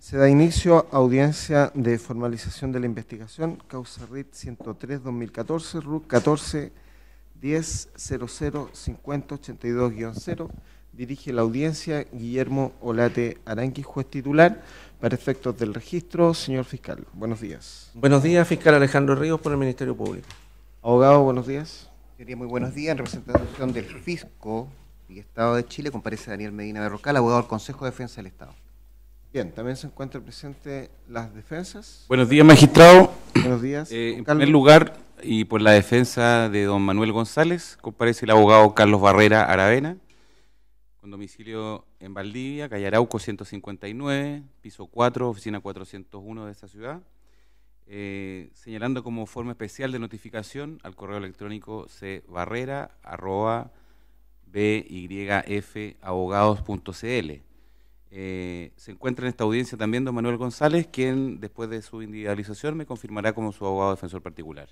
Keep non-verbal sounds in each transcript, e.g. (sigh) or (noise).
Se da inicio a audiencia de formalización de la investigación, causa RIT 103-2014, RUC 14 10 0 Dirige la audiencia Guillermo Olate Aranqui, juez titular, para efectos del registro. Señor fiscal, buenos días. Buenos días, fiscal Alejandro Ríos por el Ministerio Público. Abogado, buenos días. Sería muy buenos días. En representación del Fisco y Estado de Chile comparece Daniel Medina Berrocal, abogado del Consejo de Defensa del Estado. Bien, también se encuentra presente las defensas. Buenos días, magistrado. Buenos días. Eh, en primer lugar, y por la defensa de don Manuel González, comparece el abogado Carlos Barrera Aravena, con domicilio en Valdivia, calle Arauco 159, piso 4, oficina 401 de esta ciudad, eh, señalando como forma especial de notificación al correo electrónico cbarrera.byfabogados.cl eh, se encuentra en esta audiencia también don Manuel González, quien después de su individualización me confirmará como su abogado defensor particular.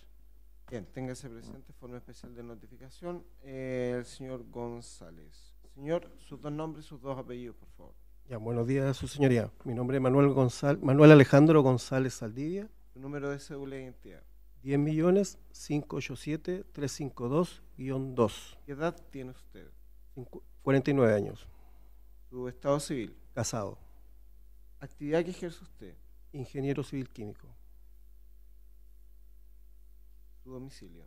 Bien, téngase presente forma especial de notificación el señor González. Señor, sus dos nombres, sus dos apellidos, por favor. Ya, buenos días, a su señoría. Mi nombre es Manuel González, Manuel Alejandro González Saldivia. número de cédula de identidad. 2. ¿Qué edad tiene usted? 49 años. Su estado civil. Casado. ¿Actividad que ejerce usted? Ingeniero civil químico. ¿Su domicilio?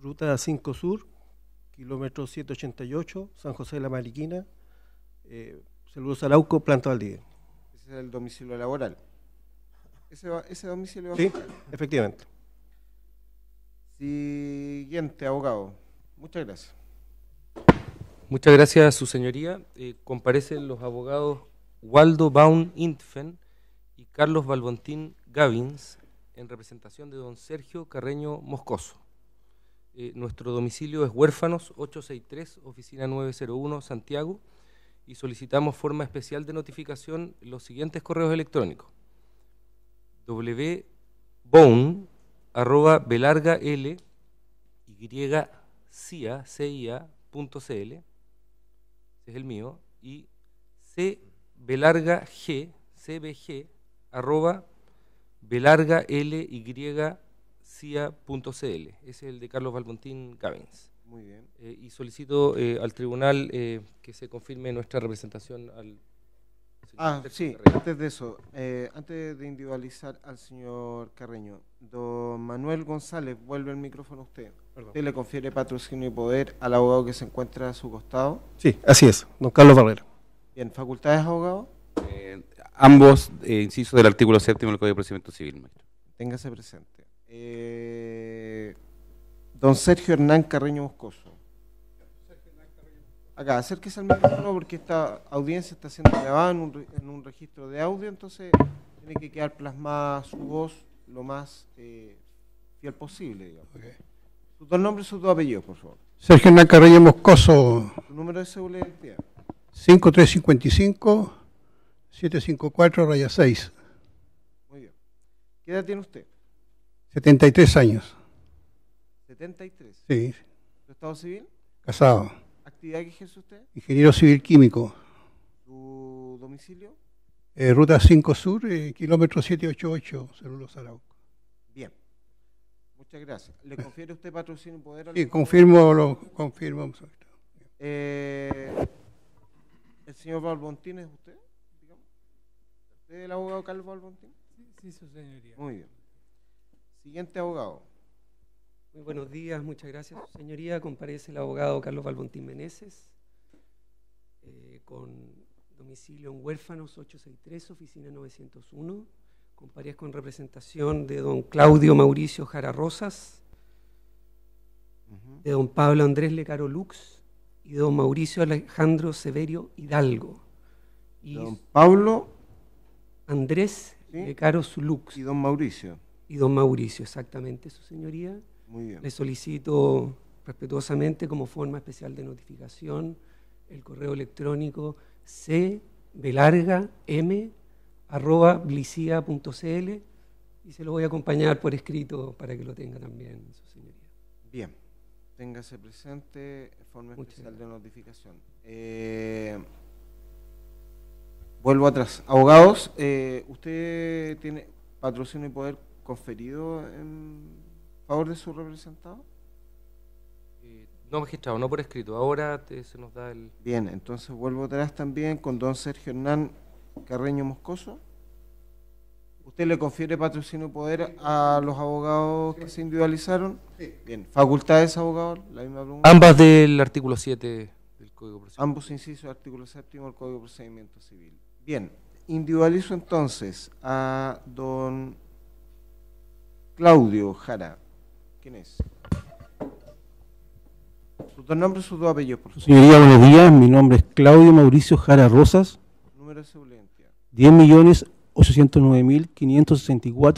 Ruta 5 Sur, kilómetro 788, San José de la Mariquina, eh, Saludos Saludos Arauco, planta Valdivia. Ese es el domicilio laboral. Ese, domicilio Sí, a efectivamente. Siguiente, abogado. Muchas gracias. Muchas gracias, su señoría. Eh, comparecen los abogados Waldo Baum Intfen y Carlos Balbontín Gavins en representación de don Sergio Carreño Moscoso. Eh, nuestro domicilio es Huérfanos 863, oficina 901, Santiago, y solicitamos forma especial de notificación los siguientes correos electrónicos. wbone es el mío, y c g, cbg, arroba belarga cia.cl. Ese es el de Carlos Valmontín Cabins Muy bien. Eh, y solicito eh, al tribunal eh, que se confirme nuestra representación al Ah, sí, antes de eso, antes de individualizar al señor Carreño, don Manuel González, vuelve el micrófono a usted le confiere patrocinio y poder al abogado que se encuentra a su costado? Sí, así es, don Carlos Barrera. Bien, ¿facultades, abogado? Eh, ambos eh, incisos del artículo séptimo del Código de Procedimiento Civil, maestro. Téngase presente. Eh, don Sergio Hernán Carreño Moscoso. Acá, acérquese al micrófono porque esta audiencia está siendo grabada en un, registro de audio, entonces tiene que quedar plasmada su voz lo más fiel posible, digamos. Sus nombre nombres y sus dos por favor. Sergio Hernán Moscoso. ¿Su número de seguridad 5355 754 6. Muy bien. ¿Qué edad tiene usted? 73 años. ¿73? Sí. estado civil? Casado. ¿Actividad que ejerce usted? Ingeniero civil químico. ¿Su domicilio? Eh, ruta 5 Sur, eh, kilómetro 788, Celulo a Muchas gracias. ¿Le (laughs) confiere usted patrocinio y poder Sí, confirmo, lo confirmo. Eh, ¿El señor Valbontín es usted? Digamos? ¿Usted es el abogado Carlos Valbontín? Sí, su señoría. Muy bien. Siguiente abogado. Muy buenos días, muchas gracias, su señoría. Comparece el abogado Carlos Valbontín Meneses eh, con domicilio en Huérfanos 863, oficina 901 Comparezco con representación de don Claudio Mauricio Jara Rosas, de don Pablo Andrés Lecaro Lux y de don Mauricio Alejandro Severio Hidalgo. Y don Pablo Andrés Lecaro Lux. Y don Mauricio. Y don Mauricio, exactamente, su señoría. Muy bien. Le solicito respetuosamente como forma especial de notificación el correo electrónico c de m arroba blicia.cl y se lo voy a acompañar por escrito para que lo tenga también, su señoría. Bien, téngase presente forma especial de notificación. Eh, vuelvo atrás. Abogados, eh, ¿usted tiene patrocinio y poder conferido en favor de su representado? Eh, no, magistrado, no por escrito. Ahora se nos da el... Bien, entonces vuelvo atrás también con don Sergio Hernán Carreño Moscoso. ¿Usted le confiere patrocinio y poder a los abogados que se individualizaron? Sí. Bien, facultades abogados, la misma Ambas del artículo 7 del Código Procedimiento. Ambos incisos del artículo 7 del Código de Procedimiento Civil. Bien, individualizo entonces a don Claudio Jara. ¿Quién es? Sus dos nombres, sus dos apellidos, por Señoría, buenos días. Mi nombre es Claudio Mauricio Jara Rosas. 10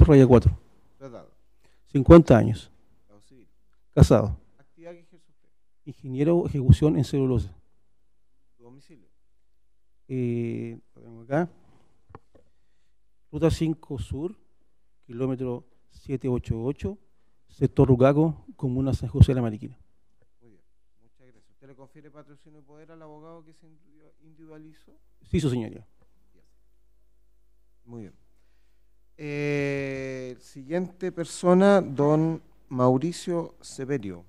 raya 4. 50 años. Casado. Actividad que Ingeniero ejecución en celulosa. Domicilio. Eh, lo tengo acá. Ruta 5 Sur, kilómetro 788, sector Rugago, comuna San José de la Mariquina. Muy bien, muchas gracias. ¿Usted le confiere patrocinio y poder al abogado que se individualizó? Sí, su señoría. Muy bien. Eh, siguiente persona, don Mauricio Severio.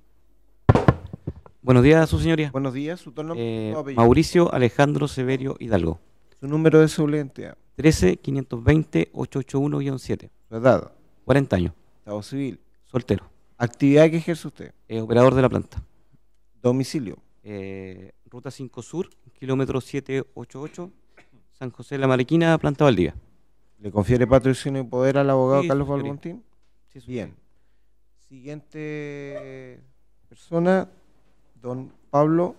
Buenos días, su señoría. Buenos días, su tono. Eh, Mauricio Alejandro Severio Hidalgo. Su número de identidad. Ah. 13-520-881-7. Su edad. 40 años. Estado civil. Soltero. Actividad que ejerce usted. Eh, operador de la planta. Domicilio. ruta 5 Sur, kilómetro 788, San José de la Malequina, planta Valdivia. ¿Le confiere patrocinio y poder al abogado Carlos Valmontín? Sí, Bien. Siguiente persona, don Pablo.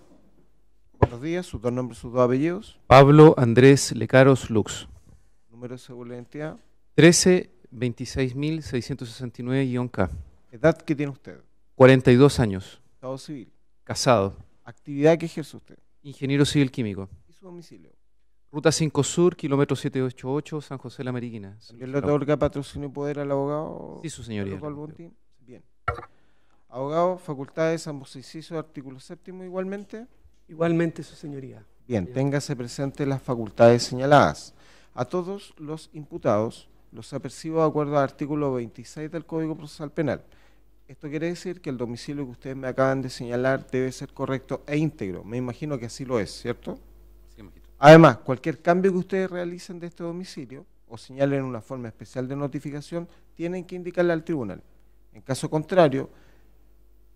Buenos días, sus dos nombres, sus dos apellidos. Pablo Andrés Lecaros Lux. Número de seguridad identidad. 13.26.669-K. ¿Edad que tiene usted? 42 años. Estado civil. Casado. ¿Actividad que ejerce usted? Ingeniero civil químico. ¿Y su domicilio? Ruta 5 Sur, kilómetro 788, San José la Mariquina. ¿También le otorga patrocinio y poder al abogado? Sí, su señoría. Bien. Abogado, facultades, ambos incisos, artículo séptimo, igualmente. Igualmente, su señoría. Bien, Bien, téngase presente las facultades señaladas. A todos los imputados los apercibo de acuerdo al artículo 26 del Código Procesal Penal. Esto quiere decir que el domicilio que ustedes me acaban de señalar debe ser correcto e íntegro. Me imagino que así lo es, ¿cierto? Además, cualquier cambio que ustedes realicen de este domicilio o señalen una forma especial de notificación, tienen que indicarle al tribunal. En caso contrario,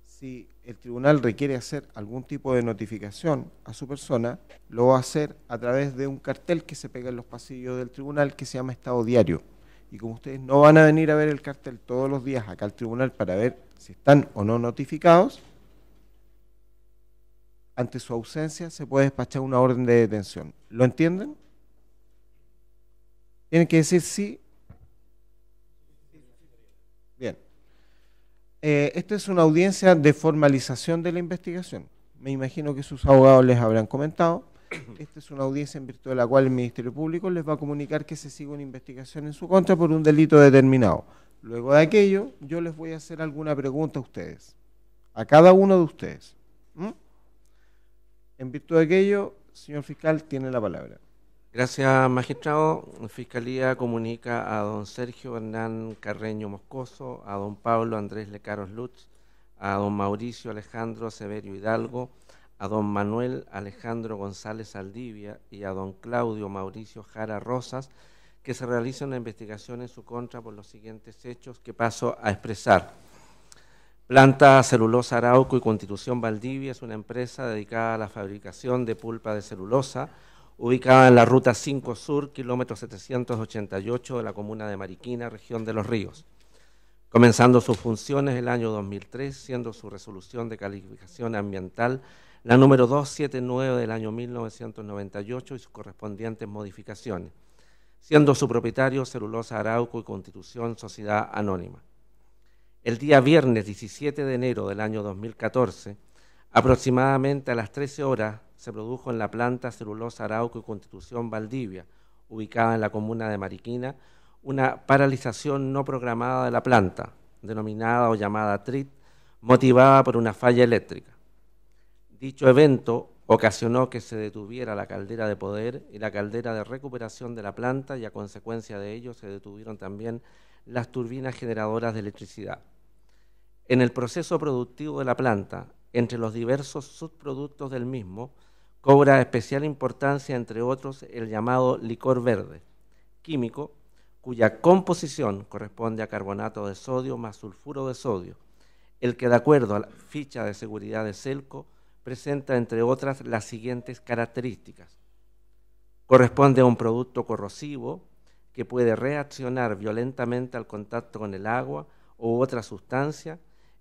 si el tribunal requiere hacer algún tipo de notificación a su persona, lo va a hacer a través de un cartel que se pega en los pasillos del tribunal que se llama estado diario. Y como ustedes no van a venir a ver el cartel todos los días acá al tribunal para ver si están o no notificados, ante su ausencia se puede despachar una orden de detención. ¿Lo entienden? Tienen que decir sí. Bien. Eh, esta es una audiencia de formalización de la investigación. Me imagino que sus abogados les habrán comentado. (clears throat) Esta es una audiencia en virtud de la cual el Ministerio Público les va a comunicar que se sigue una investigación en su contra por un delito determinado. Luego de aquello, yo les voy a hacer alguna pregunta a ustedes, a cada uno de ustedes. ¿Mm? En virtud de aquello, señor fiscal, tiene la palabra. Gracias, magistrado. Fiscalía comunica a don Sergio Hernán Carreño Moscoso, a don Pablo Andrés Lecaros Lutz, a don Mauricio Alejandro Severio Hidalgo, a don Manuel Alejandro González Aldivia y a don Claudio Mauricio Jara Rosas que se realice una investigación en su contra por los siguientes hechos que paso a expresar. Planta Celulosa Arauco y Constitución Valdivia es una empresa dedicada a la fabricación de pulpa de celulosa, ubicada en la Ruta 5 Sur, kilómetro 788 de la comuna de Mariquina, región de Los Ríos. Comenzando sus funciones el año 2003, siendo su resolución de calificación ambiental la número 279 del año 1998 y sus correspondientes modificaciones, siendo su propietario Celulosa Arauco y Constitución Sociedad Anónima el día viernes 17 de enero del año 2014, aproximadamente a las 13 horas, se produjo en la planta celulosa Arauco y Constitución Valdivia, ubicada en la comuna de Mariquina, una paralización no programada de la planta, denominada o llamada TRIT, motivada por una falla eléctrica. Dicho evento ocasionó que se detuviera la caldera de poder y la caldera de recuperación de la planta y a consecuencia de ello se detuvieron también las turbinas generadoras de electricidad en el proceso productivo de la planta, entre los diversos subproductos del mismo, cobra especial importancia, entre otros, el llamado licor verde, químico, cuya composición corresponde a carbonato de sodio más sulfuro de sodio, el que de acuerdo a la ficha de seguridad de CELCO presenta, entre otras, las siguientes características. Corresponde a un producto corrosivo que puede reaccionar violentamente al contacto con el agua u otra sustancia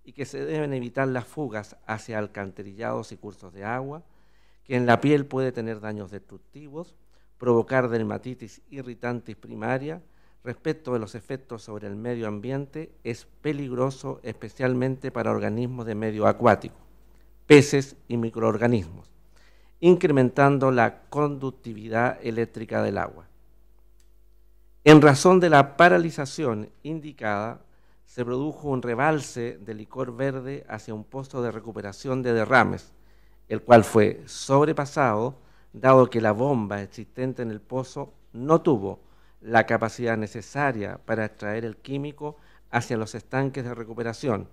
y que se deben evitar las fugas hacia alcantarillados y cursos de agua, que en la piel puede tener daños destructivos, provocar dermatitis irritantes primaria, respecto de los efectos sobre el medio ambiente, es peligroso especialmente para organismos de medio acuático, peces y microorganismos, incrementando la conductividad eléctrica del agua. En razón de la paralización indicada, se produjo un rebalse de licor verde hacia un pozo de recuperación de derrames, el cual fue sobrepasado dado que la bomba existente en el pozo no tuvo la capacidad necesaria para extraer el químico hacia los estanques de recuperación,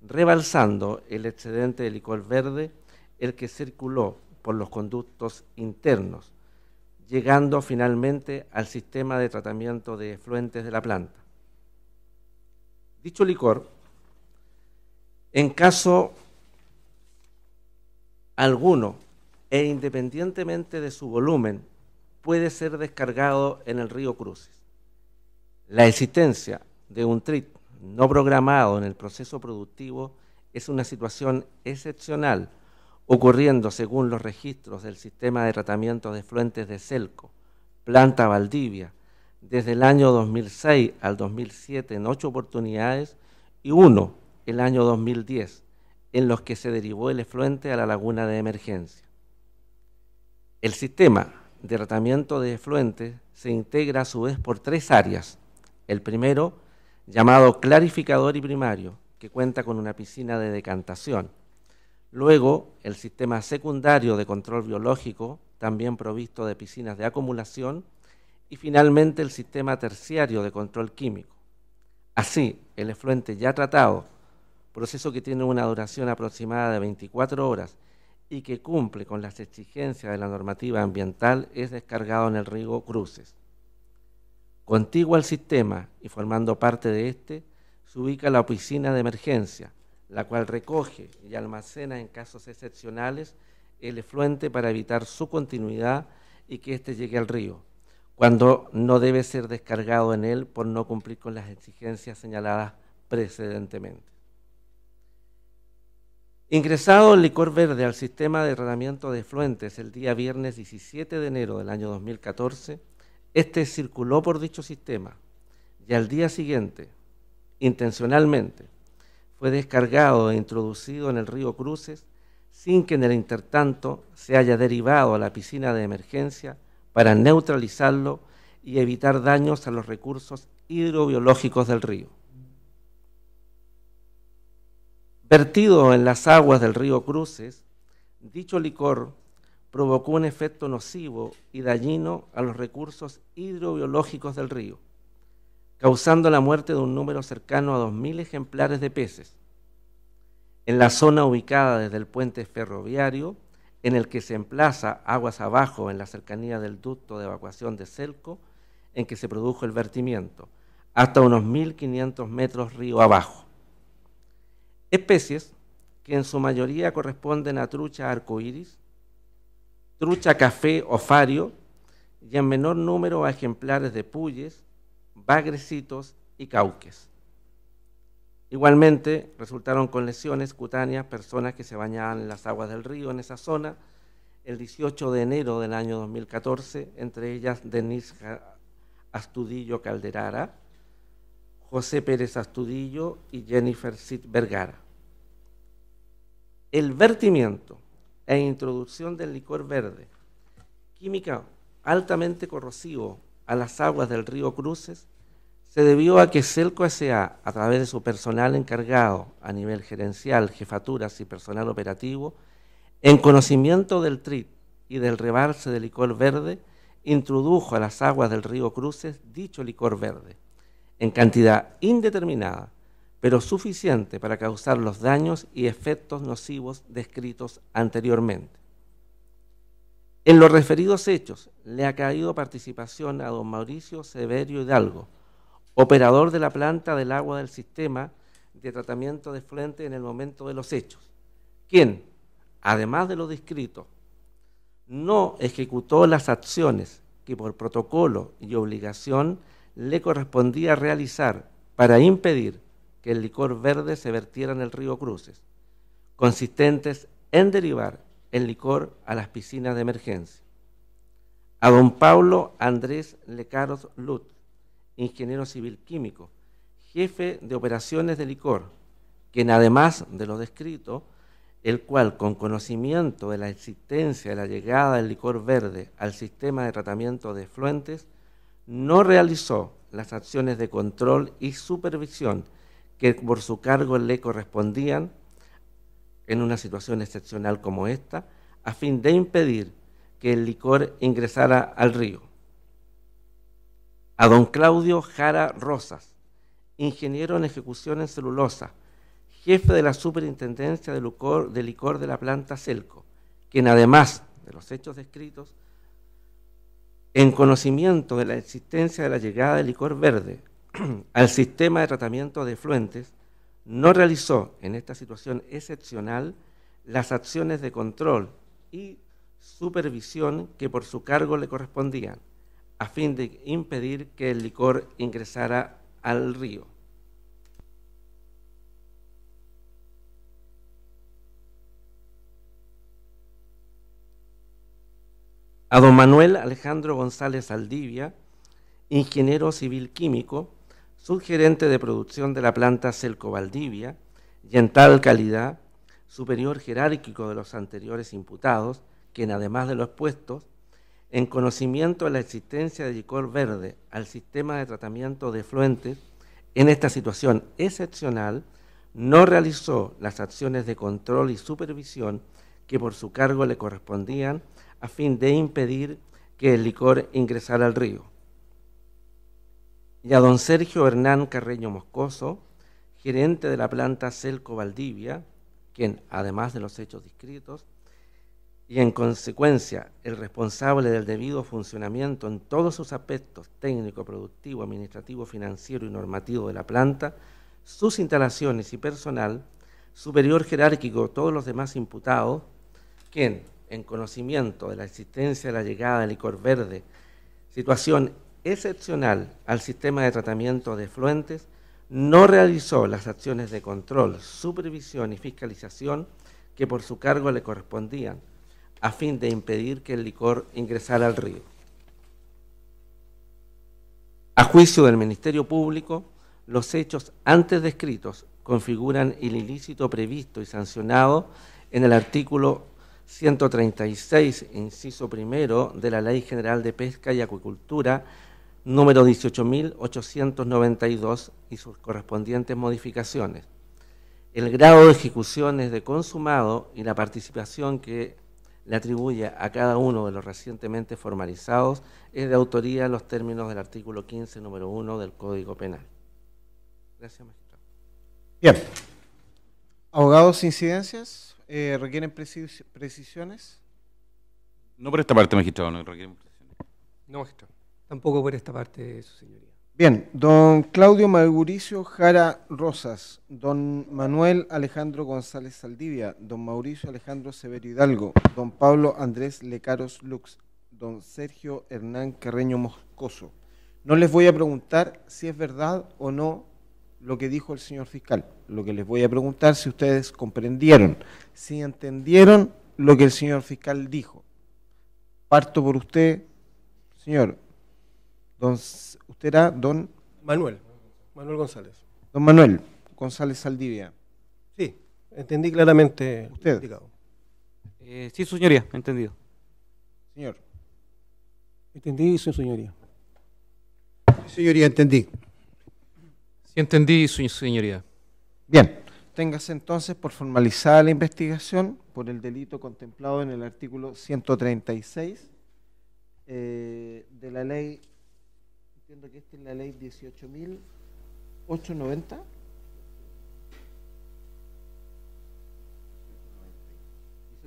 rebalsando el excedente de licor verde, el que circuló por los conductos internos, llegando finalmente al sistema de tratamiento de efluentes de la planta dicho licor, en caso alguno e independientemente de su volumen, puede ser descargado en el río Cruces. La existencia de un TRIT no programado en el proceso productivo es una situación excepcional ocurriendo según los registros del sistema de tratamiento de fluentes de Celco, planta Valdivia, desde el año 2006 al 2007 en ocho oportunidades y uno el año 2010, en los que se derivó el efluente a la laguna de emergencia. El sistema de tratamiento de efluentes se integra a su vez por tres áreas. El primero, llamado clarificador y primario, que cuenta con una piscina de decantación. Luego, el sistema secundario de control biológico, también provisto de piscinas de acumulación, y finalmente el sistema terciario de control químico. Así, el efluente ya tratado, proceso que tiene una duración aproximada de 24 horas y que cumple con las exigencias de la normativa ambiental, es descargado en el río Cruces. Contiguo al sistema y formando parte de este, se ubica la oficina de emergencia, la cual recoge y almacena en casos excepcionales el efluente para evitar su continuidad y que éste llegue al río, cuando no debe ser descargado en él por no cumplir con las exigencias señaladas precedentemente. Ingresado el licor verde al sistema de tratamiento de fluentes el día viernes 17 de enero del año 2014, este circuló por dicho sistema y al día siguiente, intencionalmente, fue descargado e introducido en el río Cruces sin que en el intertanto se haya derivado a la piscina de emergencia para neutralizarlo y evitar daños a los recursos hidrobiológicos del río. Vertido en las aguas del río Cruces, dicho licor provocó un efecto nocivo y dañino a los recursos hidrobiológicos del río, causando la muerte de un número cercano a 2.000 ejemplares de peces. En la zona ubicada desde el puente ferroviario en el que se emplaza aguas abajo en la cercanía del ducto de evacuación de Celco en que se produjo el vertimiento, hasta unos 1.500 metros río abajo. Especies que en su mayoría corresponden a trucha arcoíris, trucha café o fario, y en menor número a ejemplares de puyes, bagrecitos y cauques. Igualmente, resultaron con lesiones cutáneas personas que se bañaban en las aguas del río en esa zona el 18 de enero del año 2014, entre ellas Denise Astudillo Calderara, José Pérez Astudillo y Jennifer Sid Vergara. El vertimiento e introducción del licor verde, química altamente corrosivo a las aguas del río Cruces, se debió a que Celco S.A., a través de su personal encargado a nivel gerencial, jefaturas y personal operativo, en conocimiento del TRIT y del rebalse de licor verde, introdujo a las aguas del río Cruces dicho licor verde, en cantidad indeterminada, pero suficiente para causar los daños y efectos nocivos descritos anteriormente. En los referidos hechos le ha caído participación a don Mauricio Severio Hidalgo, operador de la planta del agua del sistema de tratamiento de fluentes en el momento de los hechos, quien, además de lo descrito, no ejecutó las acciones que por protocolo y obligación le correspondía realizar para impedir que el licor verde se vertiera en el río Cruces, consistentes en derivar el licor a las piscinas de emergencia. A don Pablo Andrés Lecaros Lutz, ingeniero civil químico, jefe de operaciones de licor, quien además de lo descrito, el cual con conocimiento de la existencia de la llegada del licor verde al sistema de tratamiento de fluentes, no realizó las acciones de control y supervisión que por su cargo le correspondían en una situación excepcional como esta, a fin de impedir que el licor ingresara al río a don Claudio Jara Rosas, ingeniero en ejecución en celulosa, jefe de la Superintendencia de, Licor de la planta Celco, quien además de los hechos descritos, en conocimiento de la existencia de la llegada de licor verde (clears throat) al sistema de tratamiento de fluentes, no realizó en esta situación excepcional las acciones de control y supervisión que por su cargo le correspondían a fin de impedir que el licor ingresara al río. A don Manuel Alejandro González Aldivia, ingeniero civil químico, subgerente de producción de la planta Celco Valdivia, y en tal calidad, superior jerárquico de los anteriores imputados, quien además de los puestos, en conocimiento de la existencia de licor verde al sistema de tratamiento de fluentes, en esta situación excepcional, no realizó las acciones de control y supervisión que por su cargo le correspondían a fin de impedir que el licor ingresara al río. Y a don Sergio Hernán Carreño Moscoso, gerente de la planta Celco Valdivia, quien, además de los hechos descritos, y en consecuencia el responsable del debido funcionamiento en todos sus aspectos técnico, productivo, administrativo, financiero y normativo de la planta, sus instalaciones y personal, superior jerárquico todos los demás imputados, quien, en conocimiento de la existencia de la llegada del licor verde, situación excepcional al sistema de tratamiento de fluentes, no realizó las acciones de control, supervisión y fiscalización que por su cargo le correspondían, a fin de impedir que el licor ingresara al río. A juicio del Ministerio Público, los hechos antes descritos configuran el ilícito previsto y sancionado en el artículo 136, inciso primero, de la Ley General de Pesca y Acuicultura, número 18.892 y sus correspondientes modificaciones. El grado de ejecución es de consumado y la participación que le atribuye a cada uno de los recientemente formalizados es de autoría los términos del artículo 15, número 1 del Código Penal. Gracias, magistrado. Bien. ¿Abogados incidencias eh, requieren precisiones? No por esta parte, magistrado, no requieren precisiones. No, magistrado. Tampoco por esta parte, su señoría. Bien, don Claudio Mauricio Jara Rosas, don Manuel Alejandro González Saldivia, don Mauricio Alejandro Severo Hidalgo, don Pablo Andrés Lecaros Lux, don Sergio Hernán Carreño Moscoso. No les voy a preguntar si es verdad o no lo que dijo el señor fiscal. Lo que les voy a preguntar si ustedes comprendieron, si entendieron lo que el señor fiscal dijo. Parto por usted, señor Don, usted era don... Manuel, Manuel González. Don Manuel González Saldivia. Sí, entendí claramente. ¿Usted? Eh, sí, señoría, entendido. Señor. Entendí, su señoría. señoría, entendí. Sí, entendí, su señoría. Bien. Téngase entonces por formalizada la investigación por el delito contemplado en el artículo 136 eh, de la ley entiendo que esta es la ley 18.890.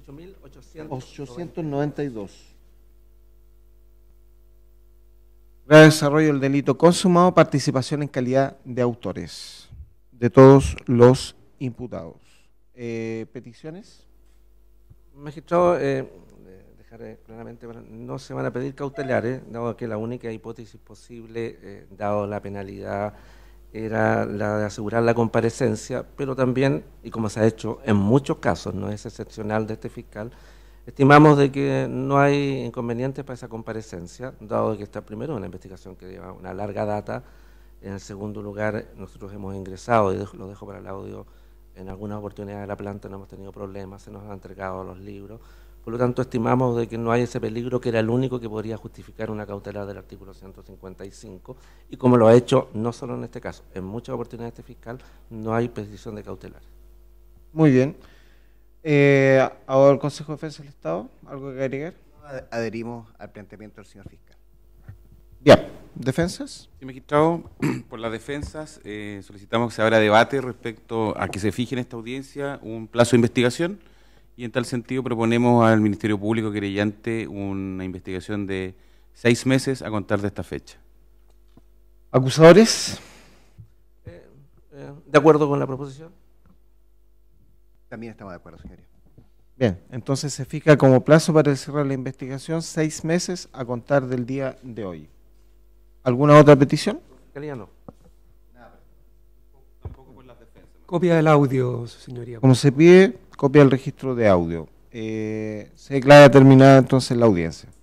18892 Grave desarrollo del delito consumado, participación en calidad de autores de todos los imputados. Eh, ¿Peticiones? Magistrado, eh, claramente, no se van a pedir cautelares, dado que la única hipótesis posible, eh, dado la penalidad, era la de asegurar la comparecencia, pero también, y como se ha hecho en muchos casos, no es excepcional de este fiscal, estimamos de que no hay inconvenientes para esa comparecencia, dado que está primero una investigación que lleva una larga data, en el segundo lugar, nosotros hemos ingresado, y lo dejo para el audio, en algunas oportunidades de la planta no hemos tenido problemas, se nos han entregado los libros, por lo tanto, estimamos de que no hay ese peligro que era el único que podría justificar una cautelar del artículo 155 y como lo ha hecho no solo en este caso, en muchas oportunidades este fiscal no hay precisión de cautelar. Muy bien. Eh, ahora el Consejo de Defensa del Estado, ¿algo que agregar? Adherimos al planteamiento del señor fiscal. Bien. ¿Defensas? Sí, magistrado, (clears throat) por las defensas eh, solicitamos que se abra debate respecto a que se fije en esta audiencia un plazo de investigación y en tal sentido proponemos al Ministerio Público querellante una investigación de seis meses a contar de esta fecha. ¿Acusadores? Eh, eh, ¿De acuerdo con la proposición? También estamos de acuerdo, señoría. Bien, entonces se fija como plazo para cerrar la investigación seis meses a contar del día de hoy. ¿Alguna otra petición? Nada, Copia del audio, señoría. Como se pide, copia el registro de audio. Eh, se declara terminada entonces la audiencia.